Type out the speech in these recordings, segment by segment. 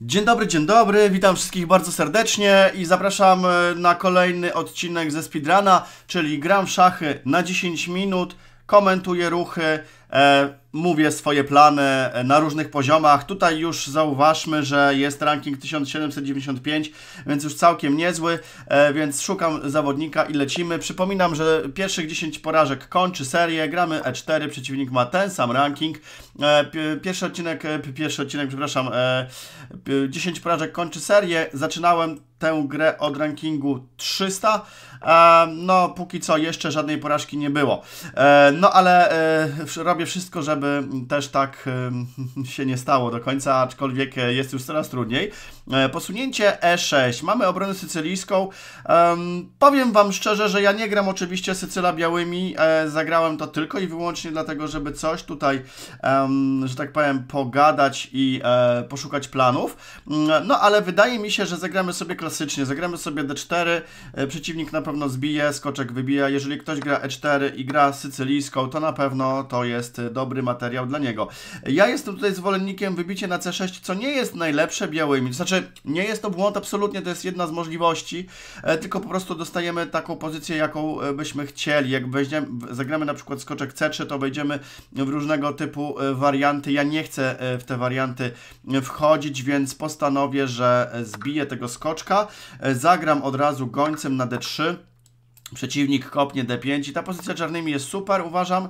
Dzień dobry, dzień dobry, witam wszystkich bardzo serdecznie i zapraszam e, na kolejny odcinek ze Speedruna, czyli gram szachy na 10 minut, komentuję ruchy, E, mówię swoje plany e, na różnych poziomach. Tutaj już zauważmy, że jest ranking 1795, więc już całkiem niezły, e, więc szukam zawodnika i lecimy. Przypominam, że pierwszych 10 porażek kończy serię, gramy E4, przeciwnik ma ten sam ranking. Pierwszy odcinek, pierwszy odcinek, przepraszam, 10 porażek kończy serię. Zaczynałem tę grę od rankingu 300. No, póki co jeszcze żadnej porażki nie było. No, ale robię wszystko, żeby też tak się nie stało do końca, aczkolwiek jest już coraz trudniej. E, posunięcie E6. Mamy obronę sycylijską. Powiem Wam szczerze, że ja nie gram oczywiście Sycyla białymi. E, zagrałem to tylko i wyłącznie dlatego, żeby coś tutaj, że tak powiem, pogadać i e, poszukać planów. Mm, no ale wydaje mi się, że zagramy sobie klasycznie. Zagramy sobie D4. Przeciwnik na pewno zbije, skoczek wybija. Jeżeli ktoś gra E4 i gra sycylijską, to na pewno to jest jest dobry materiał dla niego. Ja jestem tutaj zwolennikiem wybicia na C6, co nie jest najlepsze białymi. To znaczy, nie jest to błąd absolutnie, to jest jedna z możliwości, e, tylko po prostu dostajemy taką pozycję, jaką e, byśmy chcieli. Jak weźmiemy, zagramy na przykład skoczek C3, to wejdziemy w różnego typu e, warianty. Ja nie chcę w te warianty wchodzić, więc postanowię, że zbiję tego skoczka. Zagram od razu gońcem na D3. Przeciwnik kopnie D5 i ta pozycja czarnymi jest super, uważam.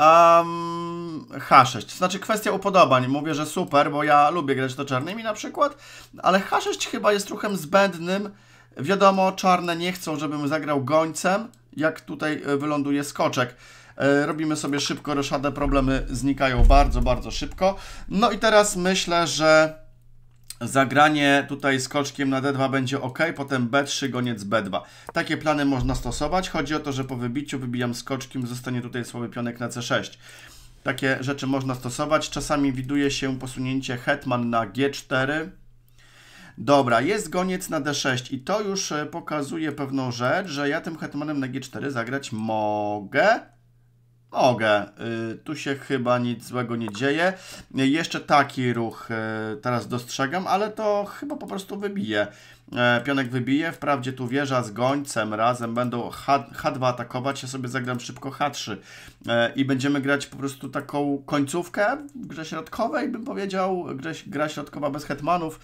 Um, H6, to znaczy kwestia upodobań. Mówię, że super, bo ja lubię grać to czarnymi na przykład, ale H6 chyba jest ruchem zbędnym. Wiadomo, czarne nie chcą, żebym zagrał gońcem, jak tutaj e, wyląduje skoczek. E, robimy sobie szybko roszadę, problemy znikają bardzo, bardzo szybko. No i teraz myślę, że Zagranie tutaj skoczkiem na D2 będzie ok, potem B3, goniec B2. Takie plany można stosować. Chodzi o to, że po wybiciu wybijam skoczkiem, zostanie tutaj słaby pionek na C6. Takie rzeczy można stosować. Czasami widuje się posunięcie hetman na G4. Dobra, jest goniec na D6 i to już e, pokazuje pewną rzecz, że ja tym hetmanem na G4 zagrać mogę. Mogę. Y, tu się chyba nic złego nie dzieje. Y, jeszcze taki ruch y, teraz dostrzegam, ale to chyba po prostu wybije. Pionek wybije, wprawdzie tu wieża z gońcem razem będą H, 2 atakować, ja sobie zagram szybko H3 i będziemy grać po prostu taką końcówkę w grze środkowej, bym powiedział, grę, gra środkowa bez hetmanów.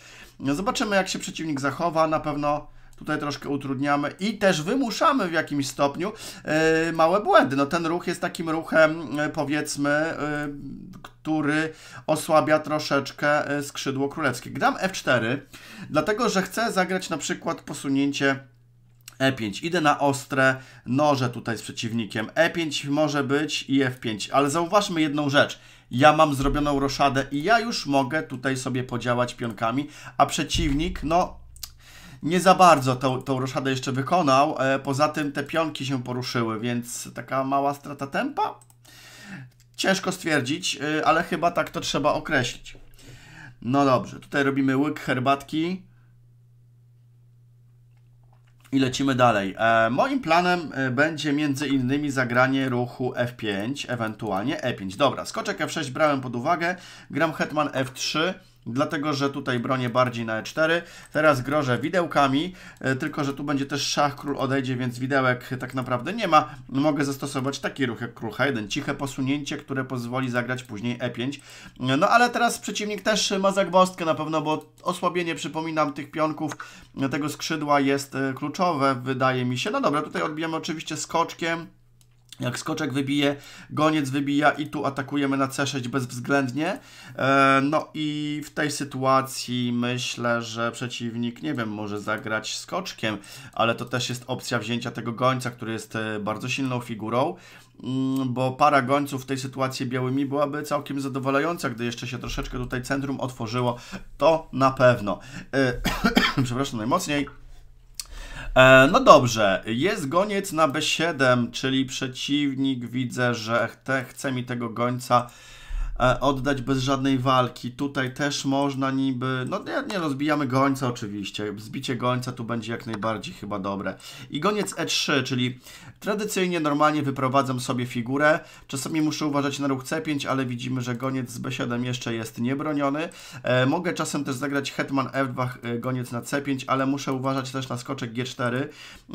Zobaczymy jak się przeciwnik zachowa, na pewno Tutaj troszkę utrudniamy i też wymuszamy w jakimś stopniu e, małe błędy. No ten ruch jest takim ruchem, e, powiedzmy, e, który osłabia troszeczkę skrzydło królewskie. Gram F4, dlatego że chcę zagrać na przykład posunięcie E5. Idę na ostre noże tutaj z przeciwnikiem. E5 może być i F5, ale zauważmy jedną rzecz. Ja mam zrobioną roszadę i ja już mogę tutaj sobie podziałać pionkami, a przeciwnik, no nie za bardzo tą, tą roszadę jeszcze wykonał. E, poza tym te pionki się poruszyły, więc taka mała strata tempa? Ciężko stwierdzić, e, ale chyba tak to trzeba określić. No dobrze, tutaj robimy łyk herbatki. I lecimy dalej. E, moim planem będzie między innymi zagranie ruchu F5, ewentualnie E5. Dobra, skoczek F6 brałem pod uwagę. Gram hetman F3 dlatego że tutaj bronię bardziej na e4. Teraz grożę widełkami, e, tylko że tu będzie też szach, król odejdzie, więc widełek tak naprawdę nie ma. Mogę zastosować taki ruch jak król h1, ciche posunięcie, które pozwoli zagrać później e5. No ale teraz przeciwnik też ma zagwozdkę na pewno, bo osłabienie, przypominam, tych pionków, tego skrzydła jest e, kluczowe, wydaje mi się. No dobra, tutaj odbijamy oczywiście skoczkiem. Jak skoczek wybije, goniec wybija i tu atakujemy na C6 bezwzględnie. E, no i w tej sytuacji myślę, że przeciwnik, nie wiem, może zagrać skoczkiem, ale to też jest opcja wzięcia tego gońca, który jest e, bardzo silną figurą, mm, bo para gońców w tej sytuacji białymi byłaby całkiem zadowalająca, gdy jeszcze się troszeczkę tutaj centrum otworzyło, to na pewno. E, przepraszam najmocniej. E, no dobrze, jest goniec na B7, czyli przeciwnik widzę, że chce mi tego gońca E, oddać bez żadnej walki. Tutaj też można niby, no nie, nie rozbijamy no, gońca oczywiście, zbicie gońca tu będzie jak najbardziej chyba dobre. I goniec E3, czyli tradycyjnie, normalnie wyprowadzam sobie figurę, czasami muszę uważać na ruch C5, ale widzimy, że goniec z B7 jeszcze jest niebroniony. E, mogę czasem też zagrać hetman F2, e, goniec na C5, ale muszę uważać też na skoczek G4.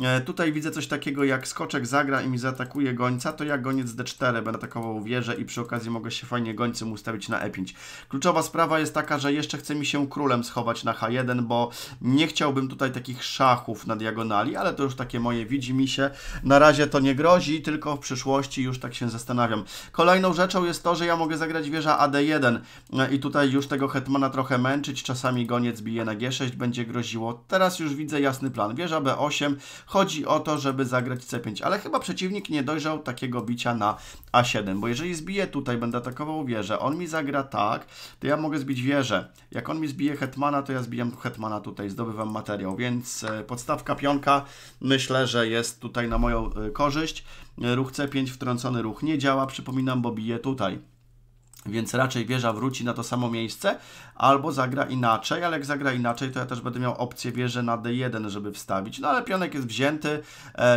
E, tutaj widzę coś takiego, jak skoczek zagra i mi zaatakuje gońca, to ja goniec D4 będę atakował wieżę i przy okazji mogę się fajnie gonić mu ustawić na E5. Kluczowa sprawa jest taka, że jeszcze chce mi się królem schować na H1, bo nie chciałbym tutaj takich szachów na diagonali, ale to już takie moje widzi mi się. Na razie to nie grozi, tylko w przyszłości już tak się zastanawiam. Kolejną rzeczą jest to, że ja mogę zagrać wieża AD1 i tutaj już tego hetmana trochę męczyć, czasami goniec bije na G6, będzie groziło. Teraz już widzę jasny plan. Wieża B8, chodzi o to, żeby zagrać C5, ale chyba przeciwnik nie dojrzał takiego bicia na A7, bo jeżeli zbije tutaj, będę atakował wieżę, wieżę, on mi zagra tak, to ja mogę zbić wieżę. Jak on mi zbije hetmana, to ja zbijam hetmana tutaj, zdobywam materiał, więc e, podstawka pionka myślę, że jest tutaj na moją e, korzyść. E, ruch C5 wtrącony ruch nie działa, przypominam, bo bije tutaj. Więc raczej wieża wróci na to samo miejsce, albo zagra inaczej, ale jak zagra inaczej, to ja też będę miał opcję wieżę na D1, żeby wstawić. No ale pionek jest wzięty,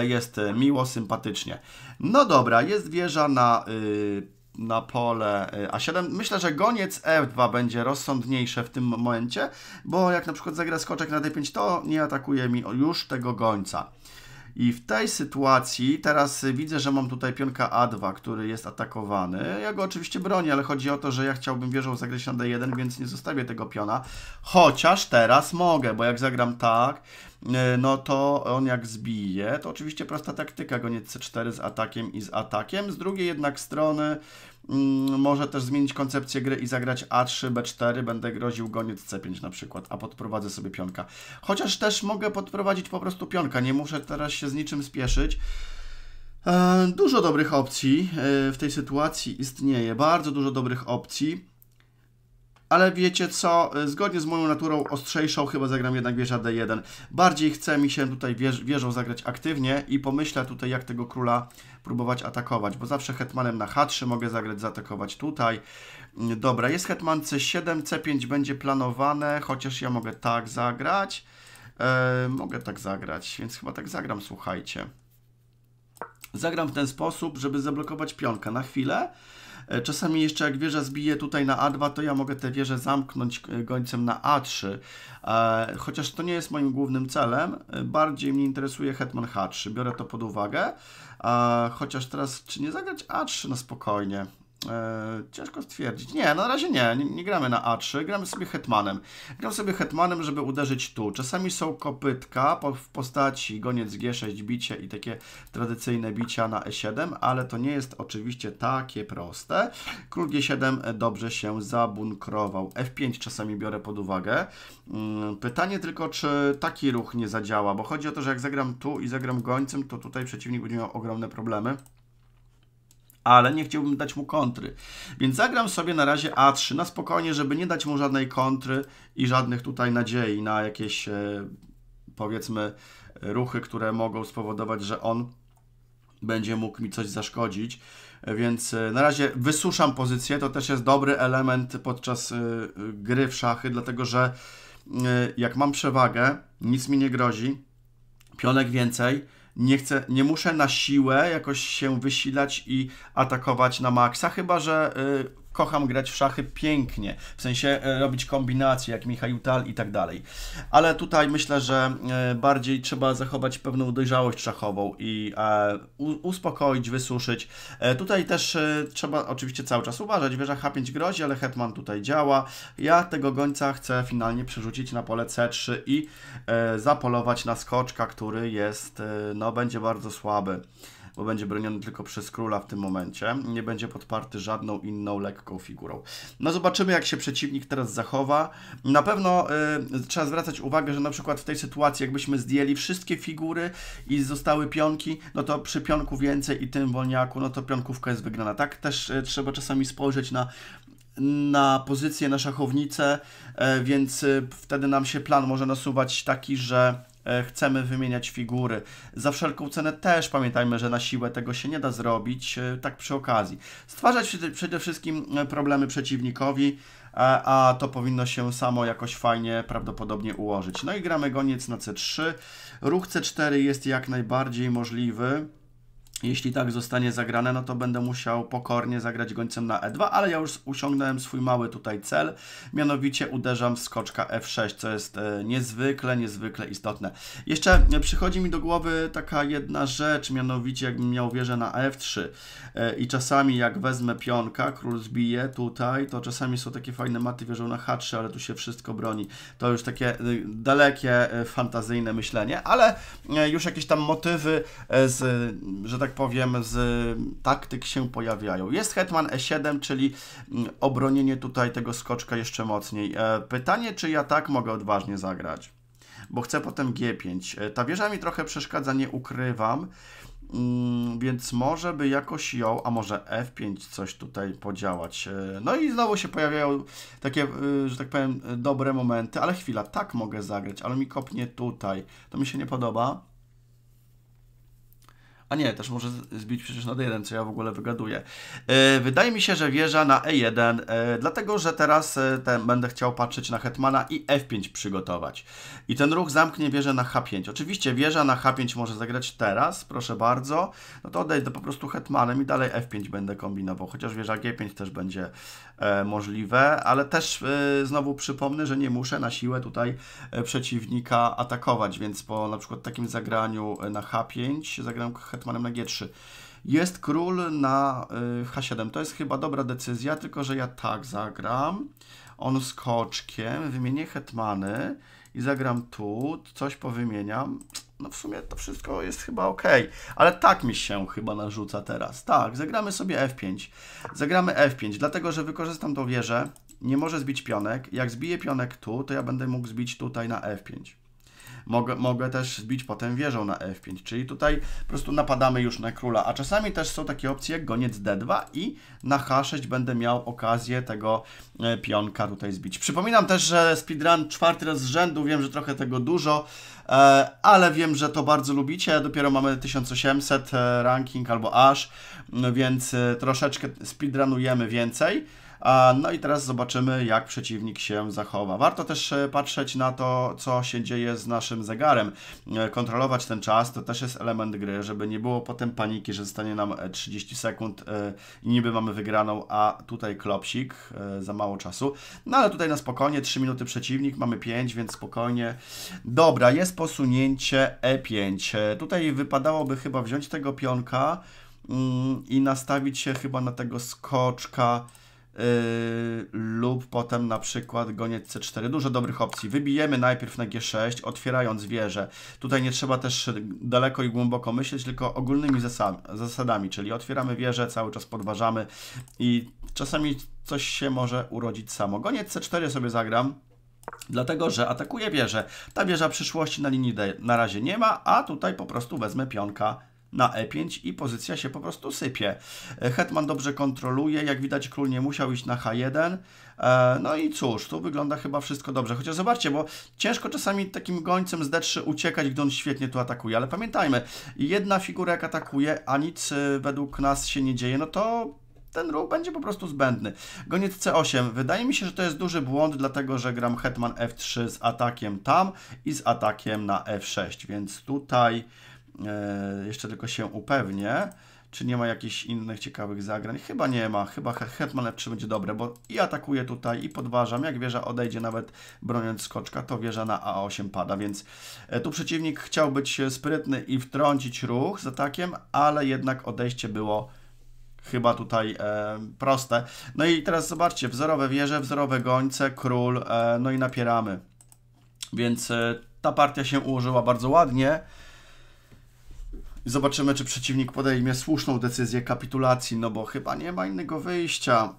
jest miło, sympatycznie. No dobra, jest wieża na... Yy na pole y, A7. Myślę, że goniec F2 będzie rozsądniejsze w tym momencie, bo jak na przykład zagra skoczek na D5, to nie atakuje mi już tego gońca. I w tej sytuacji teraz widzę, że mam tutaj pionka A2, który jest atakowany. Ja go oczywiście bronię, ale chodzi o to, że ja chciałbym wieżą zagrać na D1, więc nie zostawię tego piona. Chociaż teraz mogę, bo jak zagram tak, e, no to on jak zbije, to oczywiście prosta taktyka, goniec C4 z atakiem i z atakiem. Z drugiej jednak strony Mm, może też zmienić koncepcję gry i zagrać A3, B4, będę groził goniec C5 na przykład, a podprowadzę sobie pionka. Chociaż też mogę podprowadzić po prostu pionka, nie muszę teraz się z niczym spieszyć. E, dużo dobrych opcji e, w tej sytuacji istnieje, bardzo dużo dobrych opcji ale wiecie co, y, zgodnie z moją naturą ostrzejszą chyba zagram jednak wieża D1. Bardziej chce mi się tutaj wież wieżą zagrać aktywnie i pomyślę tutaj jak tego króla próbować atakować, bo zawsze hetmanem na H3 mogę zagrać, zaatakować tutaj. Mm, dobra, jest hetman C7, C5 będzie planowane, chociaż ja mogę tak zagrać. Eee, mogę tak zagrać, więc chyba tak zagram, słuchajcie. Zagram w ten sposób, żeby zablokować pionka na chwilę, E, czasami jeszcze jak wieża zbije tutaj na A2, to ja mogę tę wieżę zamknąć e, gońcem na A3. E, chociaż to nie jest moim głównym celem, bardziej mnie interesuje hetman H3, biorę to pod uwagę. Chociaż teraz, czy nie zagrać A3 na no spokojnie? E, ciężko stwierdzić. Nie, na razie nie, nie, nie, gramy na A3, gramy sobie hetmanem. Gram sobie hetmanem, żeby uderzyć tu. Czasami są kopytka po, w postaci goniec G6, bicie i takie tradycyjne bicia na E7, ale to nie jest oczywiście takie proste. Król G7 dobrze się zabunkrował. F5 czasami biorę pod uwagę. Mm, pytanie tylko, czy taki ruch nie zadziała, bo chodzi o to, że jak zagram tu i zagram gońcem, to tutaj przeciwnik będzie miał ogromne problemy ale nie chciałbym dać mu kontry. Więc zagram sobie na razie A3 na spokojnie, żeby nie dać mu żadnej kontry i żadnych tutaj nadziei na jakieś e, powiedzmy ruchy, które mogą spowodować, że on będzie mógł mi coś zaszkodzić. Więc e, na razie wysuszam pozycję. To też jest dobry element podczas e, gry w szachy, dlatego że jak mam przewagę, nic mi nie grozi, pionek więcej nie, chcę, nie muszę na siłę jakoś się wysilać i atakować na maksa, chyba że y, kocham grać w szachy pięknie, w sensie e, robić kombinacje jak Michał Tal i tak dalej. Ale tutaj myślę, że e, bardziej trzeba zachować pewną dojrzałość szachową i e, uspokoić, wysuszyć. Tutaj też trzeba oczywiście cały czas uważać. Wieża H5 grozi, ale hetman tutaj działa. Ja tego gońca chcę finalnie przerzucić na pole C3 i zapolować na skoczka, który jest, no będzie bardzo słaby bo będzie broniony tylko przez króla w tym momencie. Nie będzie podparty żadną inną lekką figurą. No zobaczymy, jak się przeciwnik teraz zachowa. Na pewno y, trzeba zwracać uwagę, że na przykład w tej sytuacji, jakbyśmy zdjęli wszystkie figury i zostały pionki, no to przy pionku więcej i tym wolniaku, no to pionkówka jest wygrana. Tak też y, trzeba czasami spojrzeć na na pozycję, na szachownicę, y, więc y, wtedy nam się plan może nasuwać taki, że E, chcemy wymieniać figury. Za wszelką cenę też pamiętajmy, że na siłę tego się nie da zrobić, e, tak przy okazji. Stwarzać przede wszystkim e, problemy przeciwnikowi, a to powinno się samo jakoś fajnie prawdopodobnie ułożyć. No i gramy goniec na C3. Ruch C4 jest jak najbardziej możliwy. Jeśli tak zostanie zagrane, no to będę musiał pokornie zagrać gońcem na E2, ale ja już usiągnąłem swój mały tutaj cel, mianowicie uderzam w skoczka F6, co jest e, niezwykle, niezwykle istotne. Jeszcze przychodzi mi do głowy taka jedna rzecz, mianowicie jakbym miał wieżę na F3 e, i czasami jak wezmę pionka, król zbije tutaj, to czasami są takie fajne maty wieżą na H3, ale tu się wszystko broni. To już takie e, dalekie, fantazyjne myślenie, ale już jakieś tam motywy z, że tak powiem, z taktyk się pojawiają. Jest hetman e7, czyli mm, obronienie tutaj tego skoczka jeszcze mocniej. E, pytanie, czy ja tak mogę odważnie zagrać, bo chcę potem g5. E, ta wieża mi trochę przeszkadza, nie ukrywam, mm, więc może by jakoś ją, a może f5 coś tutaj podziałać. E, no i znowu się pojawiają takie, że tak powiem, dobre momenty, ale chwila, tak mogę zagrać, ale mi kopnie tutaj. To mi się nie podoba. A nie, też może zbić przecież na D1, co ja w ogóle wygaduję. E, wydaje mi się, że wieża na E1, e, dlatego że teraz e, ten, będę chciał patrzeć na Hetmana i F5 przygotować. I ten ruch zamknie wieżę na H5. Oczywiście wieża na H5 może zagrać teraz, proszę bardzo. No to odejdę po prostu Hetmanem i dalej F5 będę kombinował, chociaż wieża G5 też będzie E, możliwe, ale też e, znowu przypomnę, że nie muszę na siłę tutaj e, przeciwnika atakować, więc po na przykład takim zagraniu na H5 zagram hetmanem na G3. Jest król na H7, to jest chyba dobra decyzja, tylko że ja tak zagram, on skoczkiem, wymienię hetmany i zagram tu, coś powymieniam. No w sumie to wszystko jest chyba ok, ale tak mi się chyba narzuca teraz. Tak, zagramy sobie F5. Zagramy F5, dlatego że wykorzystam tą wieżę, nie może zbić pionek. Jak zbiję pionek tu, to ja będę mógł zbić tutaj na F5 mogę, mogę też zbić potem wieżą na f5, czyli tutaj po prostu napadamy już na króla, a czasami też są takie opcje jak goniec d2 i na h6 będę miał okazję tego e, pionka tutaj zbić. Przypominam też, że speedrun czwarty raz z rzędu, wiem, że trochę tego dużo, e, ale wiem, że to bardzo lubicie, dopiero mamy 1800 e, ranking albo aż, no więc troszeczkę speedrunujemy więcej. No i teraz zobaczymy, jak przeciwnik się zachowa. Warto też e, patrzeć na to, co się dzieje z naszym zegarem. E, kontrolować ten czas to też jest element gry, żeby nie było potem paniki, że zostanie nam 30 e, sekund i niby mamy wygraną, a tutaj klopsik, za mało czasu. No ale tutaj na spokojnie, 3 minuty przeciwnik, mamy 5, więc spokojnie. Dobra, jest posunięcie E5. Tutaj wypadałoby chyba wziąć tego pionka mm, i nastawić się chyba na tego skoczka Yy, lub potem na przykład goniec C4. Dużo dobrych opcji. Wybijemy najpierw na G6, otwierając wieżę. Tutaj nie trzeba też daleko i głęboko myśleć, tylko ogólnymi zasadami, czyli otwieramy wieżę, cały czas podważamy i czasami coś się może urodzić samo. Goniec C4 sobie zagram. Dlatego, że atakuje wieżę. Ta wieża przyszłości na linii D na razie nie ma, a tutaj po prostu wezmę pionka na e5 i pozycja się po prostu sypie. E, hetman dobrze kontroluje, jak widać król nie musiał iść na h1. E, no i cóż, tu wygląda chyba wszystko dobrze. Chociaż zobaczcie, bo ciężko czasami takim gońcem z D3 uciekać, gdy on świetnie tu atakuje. Ale pamiętajmy, jedna figura jak atakuje, a nic e, według nas się nie dzieje, no to ten ruch będzie po prostu zbędny. Goniec C8. Wydaje mi się, że to jest duży błąd, dlatego że gram hetman F3 z atakiem tam i z atakiem na F6, więc tutaj E, jeszcze tylko się upewnię, czy nie ma jakichś innych ciekawych zagrań. Chyba nie ma, chyba hetman f będzie dobre, bo i atakuje tutaj i podważam. Jak wieża odejdzie nawet broniąc skoczka, to wieża na a8 pada, więc e, tu przeciwnik chciał być sprytny i wtrącić ruch z atakiem, ale jednak odejście było chyba tutaj e, proste. No i teraz zobaczcie, wzorowe wieże, wzorowe gońce, król, e, no i napieramy. Więc e, ta partia się ułożyła bardzo ładnie i zobaczymy, czy przeciwnik podejmie słuszną decyzję kapitulacji, no bo chyba nie ma innego wyjścia.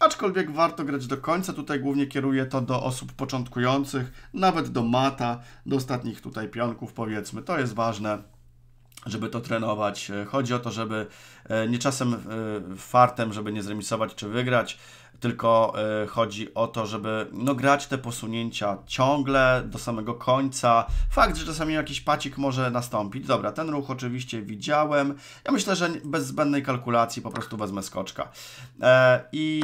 Aczkolwiek warto grać do końca, tutaj głównie kieruję to do osób początkujących, nawet do mata, do ostatnich tutaj pionków powiedzmy, to jest ważne żeby to trenować. E, chodzi o to, żeby e, nie czasem e, fartem, żeby nie zremisować czy wygrać, tylko chodzi o to, żeby no, grać te posunięcia ciągle do samego końca. Fakt, że czasami jakiś pacik może nastąpić. Dobra, ten ruch oczywiście widziałem. Ja myślę, że bez zbędnej kalkulacji po prostu wezmę skoczka. I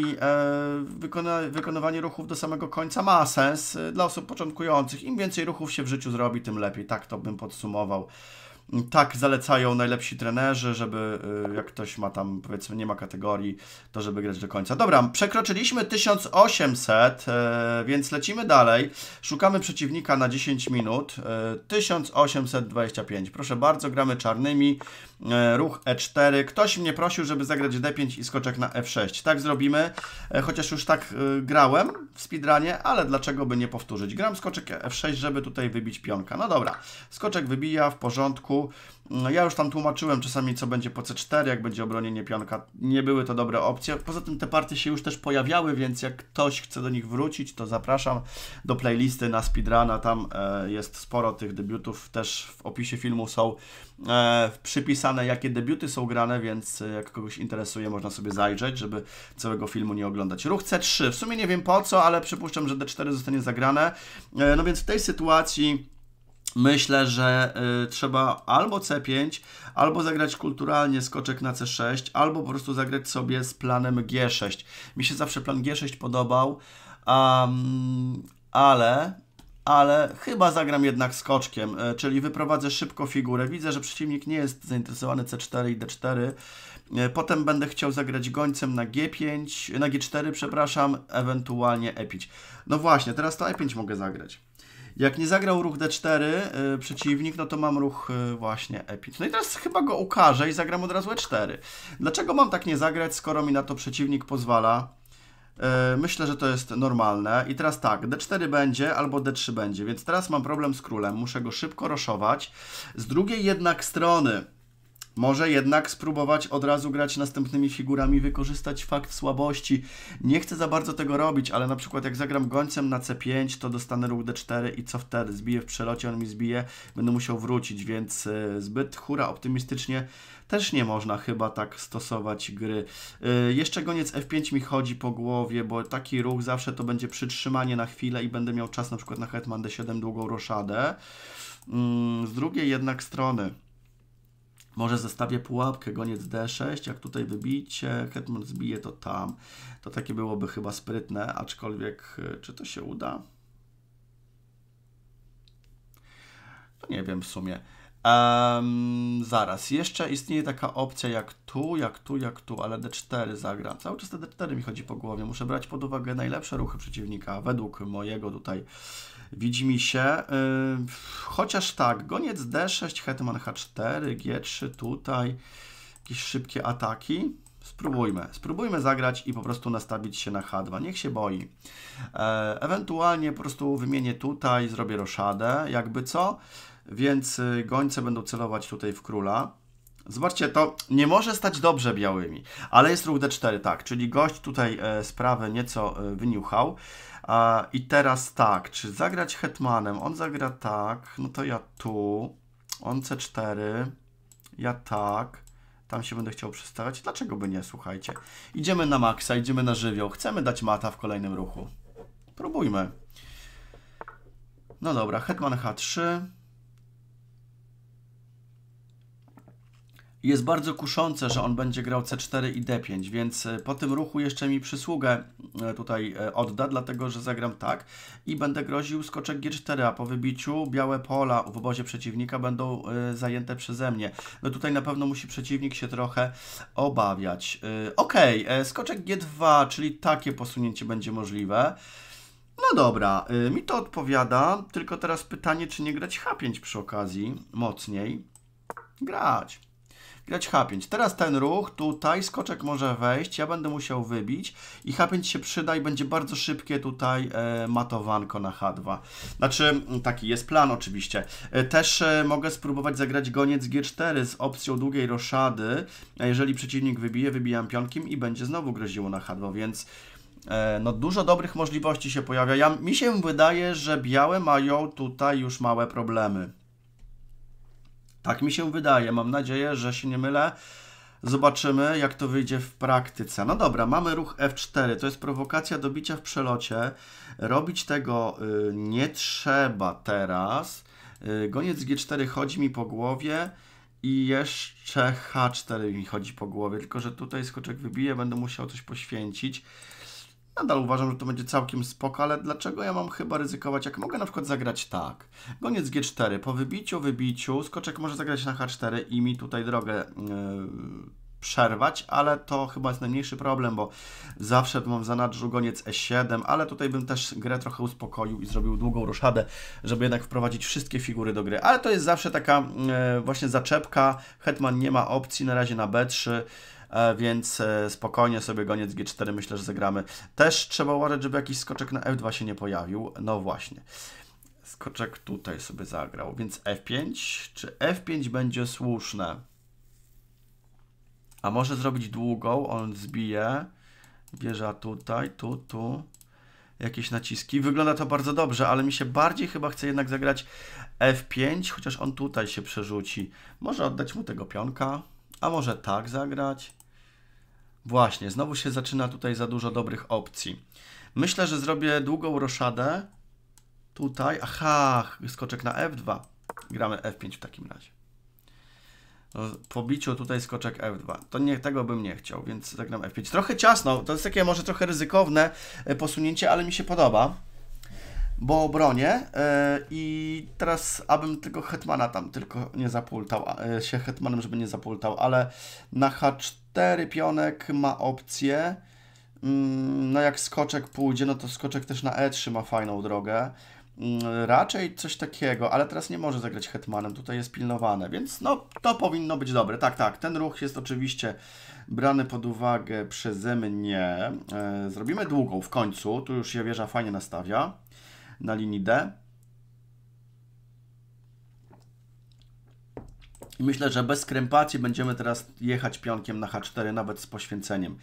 wykonywanie ruchów do samego końca ma sens dla osób początkujących. Im więcej ruchów się w życiu zrobi, tym lepiej. Tak to bym podsumował tak zalecają najlepsi trenerzy, żeby y, jak ktoś ma tam, powiedzmy, nie ma kategorii, to żeby grać do końca. Dobra, przekroczyliśmy 1800, e, więc lecimy dalej. Szukamy przeciwnika na 10 minut. 1825, e, proszę bardzo, gramy czarnymi. E, ruch E4. Ktoś mnie prosił, żeby zagrać D5 i skoczek na F6. Tak zrobimy, chociaż już tak grałem w speedrunie, ale dlaczego by nie powtórzyć? Gram skoczek F6, żeby tutaj wybić pionka. No dobra, skoczek wybija w porządku. No ja już tam tłumaczyłem czasami, co będzie po C4, jak będzie obronienie pionka. Nie były to dobre opcje. Poza tym te partie się już też pojawiały, więc jak ktoś chce do nich wrócić, to zapraszam do playlisty na speedruna. Tam e, jest sporo tych debiutów. Też w opisie filmu są e, przypisane, jakie debiuty są grane, więc e, jak kogoś interesuje, można sobie zajrzeć, żeby całego filmu nie oglądać. Ruch C3. W sumie nie wiem po co, ale przypuszczam, że D4 zostanie zagrane. No więc w tej sytuacji Myślę, że y, trzeba albo C5, albo zagrać kulturalnie skoczek na C6, albo po prostu zagrać sobie z planem G6. Mi się zawsze plan G6 podobał, um, ale ale chyba zagram jednak skoczkiem, y, czyli wyprowadzę szybko figurę. Widzę, że przeciwnik nie jest zainteresowany C4 i D4. Y, potem będę chciał zagrać gońcem na G5, na G4, przepraszam, ewentualnie E5. No właśnie, teraz to E5 mogę zagrać. Jak nie zagrał ruch D4 y, przeciwnik, no to mam ruch y, właśnie epic. No i teraz chyba go ukażę i zagram od razu E4. Dlaczego mam tak nie zagrać, skoro mi na to przeciwnik pozwala? Y, myślę, że to jest normalne. I teraz tak, D4 będzie albo D3 będzie, więc teraz mam problem z królem. Muszę go szybko roszować. Z drugiej jednak strony może jednak spróbować od razu grać następnymi figurami, wykorzystać fakt słabości. Nie chcę za bardzo tego robić, ale na przykład jak zagram gońcem na C5, to dostanę ruch D4 i co wtedy? Zbiję w przelocie, on mi zbije, będę musiał wrócić, więc e, zbyt hura optymistycznie też nie można chyba tak stosować gry. E, jeszcze goniec F5 mi chodzi po głowie, bo taki ruch zawsze to będzie przytrzymanie na chwilę i będę miał czas na przykład na hetman D7 długą roszadę. Mm, z drugiej jednak strony może zestawię pułapkę, goniec D6, jak tutaj wybicie, hetman zbije to tam. To takie byłoby chyba sprytne, aczkolwiek y, czy to się uda? No nie wiem w sumie. Um, zaraz, jeszcze istnieje taka opcja jak tu, jak tu, jak tu, ale D4 zagra. Cały czas te D4 mi chodzi po głowie. Muszę brać pod uwagę najlepsze ruchy przeciwnika według mojego tutaj widzi mi się y, chociaż tak, goniec D6, hetman H4, G3 tutaj, jakieś szybkie ataki. Spróbujmy, spróbujmy zagrać i po prostu nastawić się na H2, niech się boi. E, ewentualnie po prostu wymienię tutaj, zrobię roszadę, jakby co, więc y, gońce będą celować tutaj w króla. Zobaczcie, to nie może stać dobrze białymi, ale jest ruch d4, tak, czyli gość tutaj e, sprawę nieco e, wyniuchał. E, I teraz tak, czy zagrać hetmanem? On zagra tak, no to ja tu, on c4, ja tak, tam się będę chciał przestawiać. Dlaczego by nie, słuchajcie. Idziemy na maksa, idziemy na żywioł, chcemy dać mata w kolejnym ruchu. Próbujmy. No dobra, hetman h3, Jest bardzo kuszące, że on będzie grał C4 i D5, więc e, po tym ruchu jeszcze mi przysługę e, tutaj e, odda, dlatego że zagram tak i będę groził skoczek G4, a po wybiciu białe pola w obozie przeciwnika będą zajęte przeze mnie. No tutaj na pewno musi przeciwnik się trochę obawiać. Ok, skoczek G2, czyli takie posunięcie będzie możliwe. No dobra, mi to odpowiada, tylko teraz pytanie, czy nie grać H5 przy okazji mocniej? Grać grać H5. Teraz ten ruch, tutaj skoczek może wejść, ja będę musiał wybić i H5 się przyda i będzie bardzo szybkie tutaj e, matowanko na H2. Znaczy, mm, taki jest plan oczywiście. E, też e, mogę spróbować zagrać goniec G4 z opcją długiej roszady. A e, jeżeli przeciwnik wybije, wybijam pionkiem i będzie znowu groziło na H2, więc e, no dużo dobrych możliwości się pojawia. Ja, mi się wydaje, że białe mają tutaj już małe problemy. Tak mi się wydaje. Mam nadzieję, że się nie mylę. Zobaczymy, jak to wyjdzie w praktyce. No dobra, mamy ruch F4. To jest prowokacja do bicia w przelocie. Robić tego y, nie trzeba teraz. Y, goniec G4 chodzi mi po głowie i jeszcze H4 mi chodzi po głowie. Tylko, że tutaj skoczek wybije, będę musiał coś poświęcić. Nadal uważam, że to będzie całkiem spoko, ale dlaczego ja mam chyba ryzykować, jak mogę na przykład zagrać tak. Goniec G4, po wybiciu, wybiciu, skoczek może zagrać na H4 i mi tutaj drogę yy, przerwać, ale to chyba jest najmniejszy problem, bo zawsze mam w zanadrzu goniec E7, ale tutaj bym też grę trochę uspokoił i zrobił długą ruszadę, żeby jednak wprowadzić wszystkie figury do gry. Ale to jest zawsze taka yy, właśnie zaczepka, hetman nie ma opcji na razie na B3, E, więc e, spokojnie sobie goniec G4 myślę, że zagramy. Też trzeba uważać, żeby jakiś skoczek na F2 się nie pojawił. No właśnie. Skoczek tutaj sobie zagrał, więc F5. Czy F5 będzie słuszne? A może zrobić długą, on zbije. Wieża tutaj, tu, tu jakieś naciski. Wygląda to bardzo dobrze, ale mi się bardziej chyba chce jednak zagrać F5, chociaż on tutaj się przerzuci. Może oddać mu tego pionka, a może tak zagrać. Właśnie, znowu się zaczyna tutaj za dużo dobrych opcji. Myślę, że zrobię długą roszadę. Tutaj, aha, skoczek na F2. Gramy F5 w takim razie. Po biciu tutaj skoczek F2. To nie, tego bym nie chciał, więc zagram F5. Trochę ciasno, to jest takie może trochę ryzykowne e, posunięcie, ale mi się podoba bo obronie yy, i teraz abym tego hetmana tam tylko nie zapultał, yy, się hetmanem, żeby nie zapultał, ale na h4 pionek ma opcję, yy, no jak skoczek pójdzie, no to skoczek też na e3 ma fajną drogę, mm, raczej coś takiego, ale teraz nie może zagrać hetmanem, tutaj jest pilnowane, więc no to powinno być dobre, tak, tak, ten ruch jest oczywiście brany pod uwagę przeze mnie, e, zrobimy długą w końcu, tu już się wieża fajnie nastawia, na linii D. I myślę, że bez krępacji będziemy teraz jechać pionkiem na H4, nawet z poświęceniem.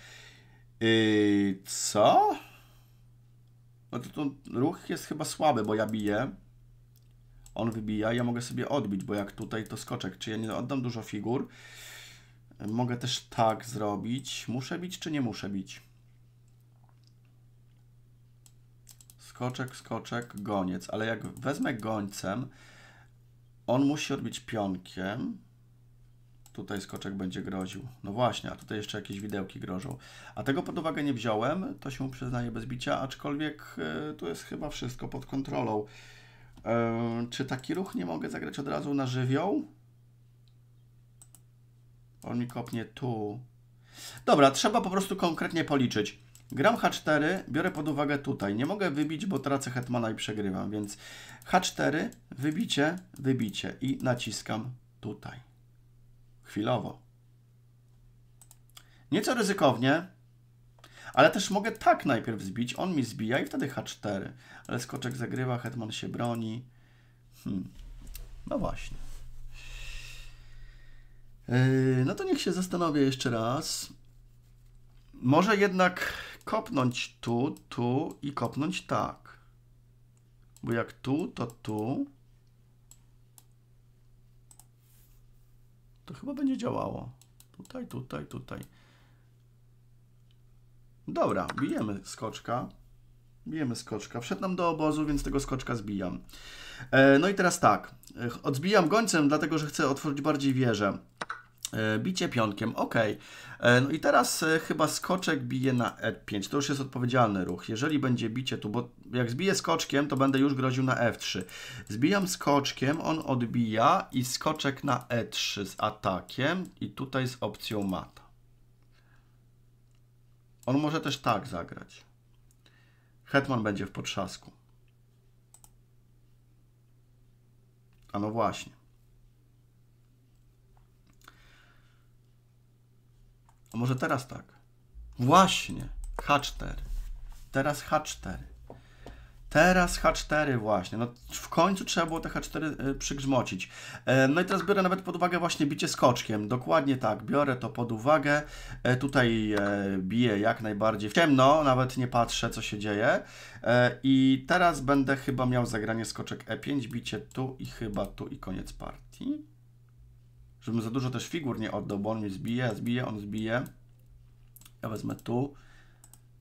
Yy, co? No to, to ruch jest chyba słaby, bo ja biję. On wybija, ja mogę sobie odbić, bo jak tutaj to skoczek, czy ja nie oddam dużo figur. Mogę też tak zrobić. Muszę bić, czy nie muszę bić? skoczek, skoczek, goniec. Ale jak wezmę gońcem, on musi odbić pionkiem. Tutaj skoczek będzie groził. No właśnie, a tutaj jeszcze jakieś widełki grożą. A tego pod uwagę nie wziąłem, to się przyznaje bez bicia, aczkolwiek y, tu jest chyba wszystko pod kontrolą. Y, czy taki ruch nie mogę zagrać od razu na żywioł? On mi kopnie tu. Dobra, trzeba po prostu konkretnie policzyć. Gram H4, biorę pod uwagę tutaj. Nie mogę wybić, bo tracę hetmana i przegrywam, więc H4, wybicie, wybicie i naciskam tutaj. Chwilowo. Nieco ryzykownie, ale też mogę tak najpierw zbić. On mi zbija i wtedy H4. Ale skoczek zagrywa, hetman się broni. Hmm. No właśnie. Yy, no to niech się zastanowię jeszcze raz. Może jednak kopnąć tu, tu i kopnąć tak. Bo jak tu, to tu. To chyba będzie działało. Tutaj, tutaj, tutaj. Dobra, bijemy skoczka. Bijemy skoczka. Wszedł nam do obozu, więc tego skoczka zbijam. E, no i teraz tak. E, Odzbijam gońcem, dlatego że chcę otworzyć bardziej wieżę. E, bicie pionkiem, ok. E, no i teraz e, chyba skoczek bije na e5. To już jest odpowiedzialny ruch. Jeżeli będzie bicie tu, bo jak zbiję skoczkiem, to będę już groził na f3. Zbijam skoczkiem, on odbija i skoczek na e3 z atakiem i tutaj z opcją mata. On może też tak zagrać. Hetman będzie w potrzasku. A no właśnie. A może teraz tak? Właśnie. H4. Teraz H4. Teraz H4 właśnie. No, w końcu trzeba było te H4 y, e, przygrzmocić. E, no i teraz biorę nawet pod uwagę właśnie bicie skoczkiem. Dokładnie tak, biorę to pod uwagę. E, tutaj e, biję jak najbardziej w ciemno, nawet nie patrzę co się dzieje. E, I teraz będę chyba miał zagranie skoczek E5, bicie tu i chyba tu i koniec partii żebym za dużo też figur nie oddał, bo on mi zbije, zbije, on zbije. Ja wezmę tu.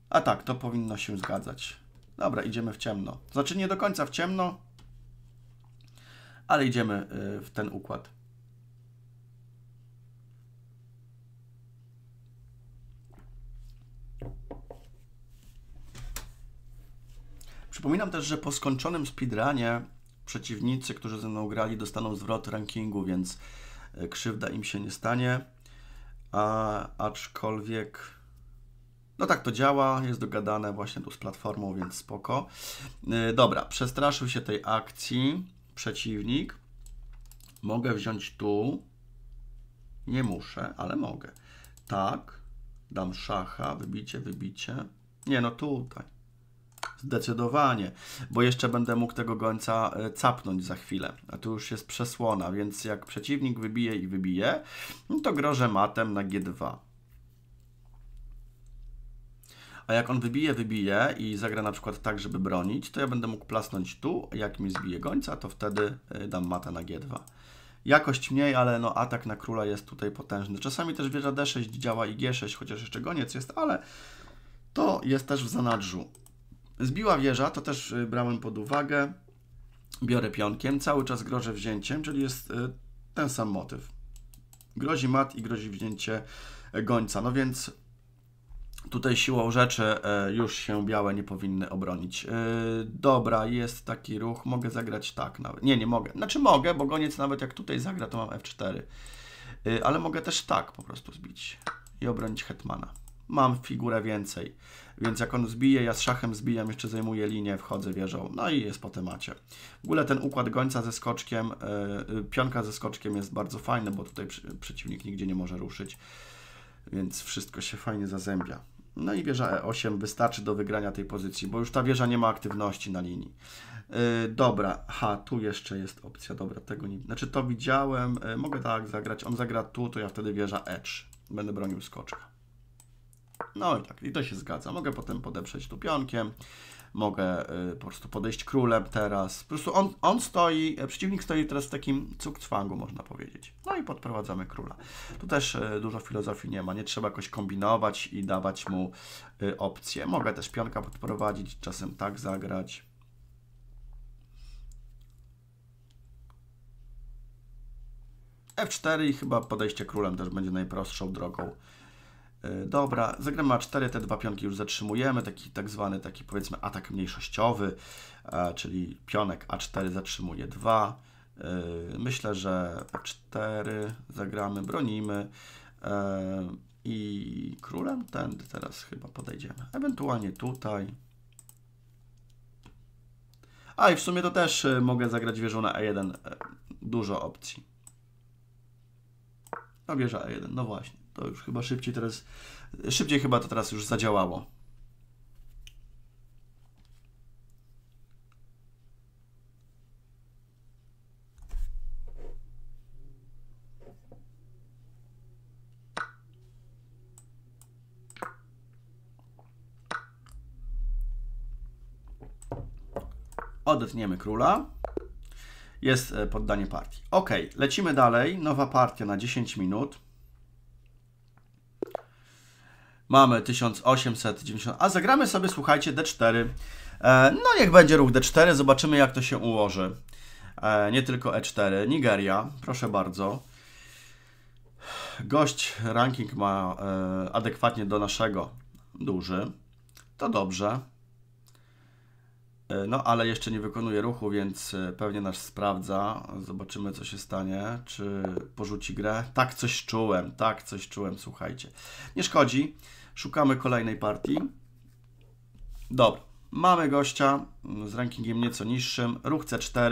A tak, to powinno się zgadzać. Dobra, idziemy w ciemno. Znaczy nie do końca w ciemno, ale idziemy y, w ten układ. Przypominam też, że po skończonym speedrunie przeciwnicy, którzy ze mną grali, dostaną zwrot rankingu, więc E, krzywda im się nie stanie, a, aczkolwiek no tak to działa, jest dogadane właśnie tu z platformą, więc spoko. E, dobra, przestraszył się tej akcji przeciwnik. Mogę wziąć tu, nie muszę, ale mogę. Tak, dam szacha, wybicie, wybicie. Nie, no tutaj. Zdecydowanie, bo jeszcze będę mógł tego gońca e, capnąć za chwilę. A tu już jest przesłona, więc jak przeciwnik wybije i wybije, no to grożę matem na G2. A jak on wybije, wybije i zagra na przykład tak, żeby bronić, to ja będę mógł plasnąć tu. Jak mi zbije gońca, to wtedy e, dam mata na G2 jakość mniej, ale no atak na króla jest tutaj potężny. Czasami też wieża D6 działa i G6, chociaż jeszcze goniec jest, ale to jest też w zanadrzu. Zbiła wieża, to też y, brałem pod uwagę. Biorę pionkiem, cały czas grożę wzięciem, czyli jest y, ten sam motyw. Grozi mat i grozi wzięcie e, gońca. No więc tutaj siłą rzeczy e, już się białe nie powinny obronić. E, dobra, jest taki ruch, mogę zagrać tak nawet. Nie, nie mogę. Znaczy mogę, bo goniec nawet jak tutaj zagra, to mam F4. Ale mogę też tak po prostu zbić i obronić hetmana. Mam figurę więcej. Więc jak on zbije, ja z szachem zbijam, jeszcze zajmuję linię, wchodzę wieżą. No i jest po temacie. W ogóle ten układ gońca ze skoczkiem, yy, pionka ze skoczkiem jest bardzo fajny, bo tutaj przy, przeciwnik nigdzie nie może ruszyć. Więc wszystko się fajnie zazębia. No i wieża E8 wystarczy do wygrania tej pozycji, bo już ta wieża nie ma aktywności na linii. Yy, dobra, ha, tu jeszcze jest opcja, dobra, tego nie... Znaczy to widziałem, yy, mogę tak zagrać, on zagra tu, to ja wtedy wieża E3. Będę bronił skoczka. No i tak, i to się zgadza. Mogę potem podeprzeć tu pionkiem, mogę y, po prostu podejść królem teraz. Po prostu on, on stoi, e, przeciwnik stoi teraz w takim cukcwangu, można powiedzieć. No i podprowadzamy króla. Tu też y, dużo filozofii nie ma, nie trzeba jakoś kombinować i dawać mu y, opcje. Mogę też pionka podprowadzić, czasem tak zagrać. F4 i chyba podejście królem też będzie najprostszą drogą E, dobra, zagramy A4, te dwa pionki już zatrzymujemy, taki tak zwany, taki powiedzmy atak mniejszościowy, e, czyli pionek A4 zatrzymuje 2. E, myślę, że A4 zagramy, bronimy i królem tędy teraz chyba podejdziemy. Ewentualnie tutaj. A i w sumie to też mogę zagrać wieżą na E1. Dużo opcji. No wieża E1, no właśnie. To już chyba szybciej teraz, szybciej chyba to teraz już zadziałało. Odetniemy króla. Jest e, poddanie partii. Ok, lecimy dalej. Nowa partia na 10 minut. Mamy 1890, a zagramy sobie, słuchajcie, D4. E, no niech będzie ruch D4, zobaczymy jak to się ułoży. E, nie tylko E4, Nigeria, proszę bardzo. Gość ranking ma e, adekwatnie do naszego, duży. To dobrze. E, no, ale jeszcze nie wykonuje ruchu, więc e, pewnie nasz sprawdza. Zobaczymy, co się stanie. Czy porzuci grę? Tak, coś czułem, tak, coś czułem, słuchajcie. Nie szkodzi. Szukamy kolejnej partii. Dobra, mamy gościa mm, z rankingiem nieco niższym. Ruch C4.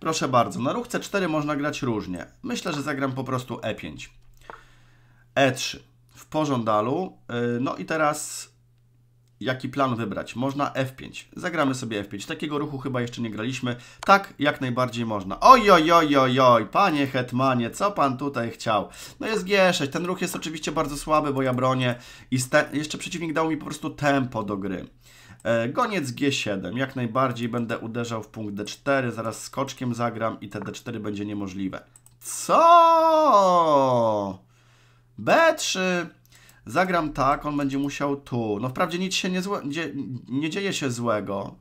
Proszę bardzo, na ruch C4 można grać różnie. Myślę, że zagram po prostu E5. E3 w pożądalu. E, no i teraz jaki plan wybrać. Można F5. Zagramy sobie F5. Takiego ruchu chyba jeszcze nie graliśmy. Tak, jak najbardziej można. Oj, oj, oj, oj, oj, panie hetmanie, co pan tutaj chciał? No jest G6. Ten ruch jest oczywiście bardzo słaby, bo ja bronię i jeszcze przeciwnik dał mi po prostu tempo do gry. E, goniec G7, jak najbardziej będę uderzał w punkt D4, zaraz skoczkiem zagram i te D4 będzie niemożliwe. Co? B3, Zagram tak, on będzie musiał tu. No wprawdzie nic się nie, złe, nie, nie dzieje się złego.